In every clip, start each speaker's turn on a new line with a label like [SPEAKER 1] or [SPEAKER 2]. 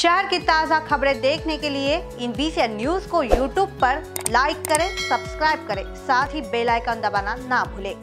[SPEAKER 1] शहर की ताज़ा खबरें देखने के लिए इन बीसी न्यूज को यूट्यूब पर लाइक करें सब्सक्राइब करें साथ ही बेल आइकन दबाना ना भूलें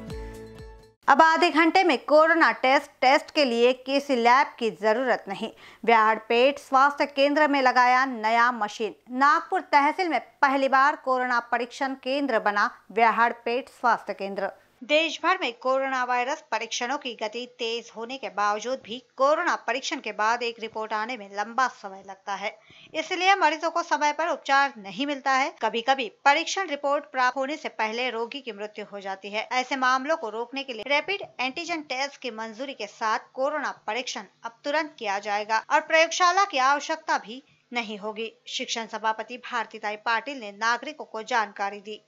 [SPEAKER 1] अब आधे घंटे
[SPEAKER 2] में कोरोना टेस्ट टेस्ट के लिए किसी लैब की जरूरत नहीं व्याहड़पेट स्वास्थ्य केंद्र में लगाया नया मशीन नागपुर तहसील में पहली बार कोरोना परीक्षण केंद्र बना व्याहड़पेट स्वास्थ्य केंद्र देश भर में कोरोना वायरस परीक्षणों की गति तेज होने के बावजूद भी कोरोना परीक्षण के बाद एक रिपोर्ट आने में लंबा समय लगता है इसलिए मरीजों को समय पर उपचार नहीं मिलता है कभी कभी परीक्षण रिपोर्ट प्राप्त होने से पहले रोगी की मृत्यु हो जाती है ऐसे मामलों को रोकने के लिए रैपिड एंटीजन टेस्ट की मंजूरी के साथ कोरोना परीक्षण अब तुरंत किया जाएगा और प्रयोगशाला की आवश्यकता भी नहीं होगी शिक्षण सभापति भारती पाटिल ने नागरिकों को जानकारी दी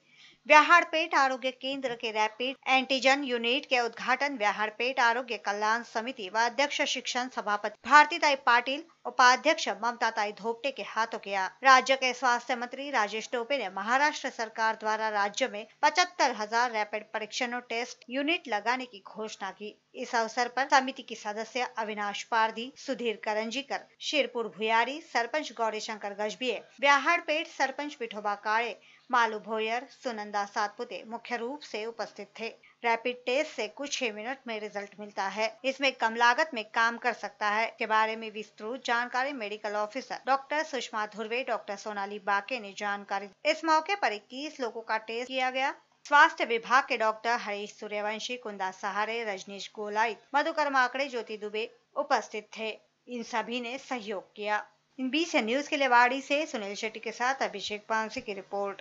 [SPEAKER 2] व्याहारपेट आरोग्य केंद्र के रैपिड एंटीजन यूनिट के उद्घाटन व्याहारपेट आरोग्य कल्याण समिति व अध्यक्ष शिक्षण सभापति भारती पाटिल उपाध्यक्ष ममता ताई धोपटे के हाथों गया राज्य के स्वास्थ्य मंत्री राजेश टोपे ने महाराष्ट्र सरकार द्वारा राज्य में पचहत्तर हजार रैपिड परीक्षण और टेस्ट यूनिट लगाने की घोषणा की इस अवसर पर समिति की सदस्य अविनाश पारधी सुधीर करंजीकर शेरपुर भुयारी सरपंच गौरीशंकर गजबिये पेट सरपंच विठोबा काले मालू भोयर सुनंदा सातपुते मुख्य रूप से उपस्थित थे रैपिड टेस्ट से कुछ ही मिनट में रिजल्ट मिलता है इसमें कम लागत में काम कर सकता है के बारे में विस्तृत जानकारी medical officer doctor Sushma Dhurve doctor Sonali Bake ने जानकारी इस मौके पर इक्कीस लोगों का टेस्ट किया गया स्वास्थ्य विभाग के डॉक्टर हरीश सूर्यवंशी कुंदा सहारे रजनीश गोलाई मधुकर माकड़े ज्योति दुबे उपस्थित थे इन सभी ने सहयोग किया इन बीस न्यूज के लिए वाड़ी से सुनील शेट्टी के साथ अभिषेक पांसी की रिपोर्ट